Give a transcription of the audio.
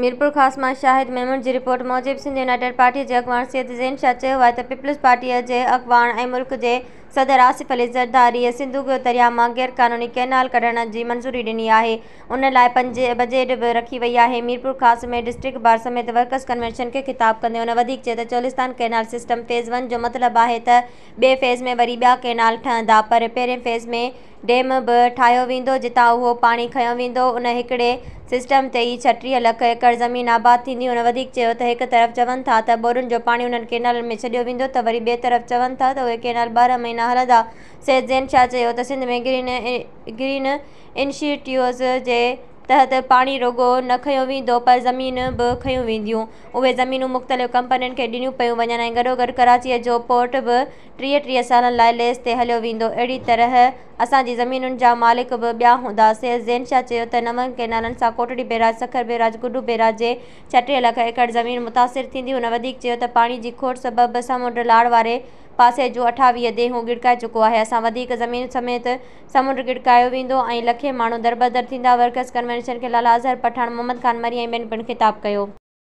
मीरपुर खास मां शाहिद मेमूर जी रिपोर्ट मूजिब सिंध यूनाइटेड पार्टीअ जे अख़बार सैद ज़ैन शा चयो आहे त पीपल्स पार्टीअ जे अख़बाण ऐं मुल्क जे सदर आसिफ़ अलीज़ ज़रदारीअ सिंधूको दरिया मां गैरकानूनी कैनाल कढण जी मंज़ूरी ॾिनी आहे उन लाइ पंज बजट बि रखी वई आहे मीरपुर ख़ासि में डिस्ट्रिक्ट बार समेत वर्कर्स कंवेंशन खे ख़िताबु कंदे वधीक चए थो Cholistan canal system phase one जो मतिलबु आहे त ॿिए फेज़ में वरी ॿिया कैनाल ठहंदा पर पहिरें फेज़ में डेम बि ठाहियो वेंदो जितां उहो पाणी खयो वेंदो उन हिकिड़े सिस्टम ते ई छटीह लख एकड़ ज़मीन आबाद थींदी उन वधीक चयो त हिकु तरफ़ चवनि था त बोरियुनि जो पाणी उन्हनि केनालनि में छॾियो वेंदो त वरी ॿिए तरफ़ चवनि था त उहे केनाल ॿारहं महीना हलंदा सेठ जैन शाह चयो त सिंध में ग्रीन ग्रीन इंस्टीट्यूट जे तहत पाणी रोगो न खयो वेंदो पर ज़मीन बि खयूं वेंदियूं उहे ज़मीनूं मुख़्तलिफ़ कंपनियुनि खे ॾिनियूं पियूं वञनि ऐं गॾोगॾु कराचीअ जो पोर्ट बि टीह टीह सालनि लाइ लेस ते हलियो वेंदो अहिड़ी तरह असांजी ज़मीनुनि जा मालिक बि ॿिया हूंदासीं शाह चयो त नवनि केनालनि सां कोटड़ी बहिराज सखर बहिराज गुडू बहिराज जे छटीह लख एकड़ ज़मीन मुतासिर थींदी हुन वधीक चयो त पाणी जी खोट सबबु समुंड लाड़ वारे पासे जो अठावीह देहूं गिड़काए चुको आहे असां वधीक ज़मीन समेत समुंड गिड़कायो वेंदो ऐं लखे माण्हू दरबदर थींदा वर्कर्स कर मणिचर के लाला अज़हर पठान मोहम्मद ख़ान मरियम ॿियनि पिणु ख़िताबु कयो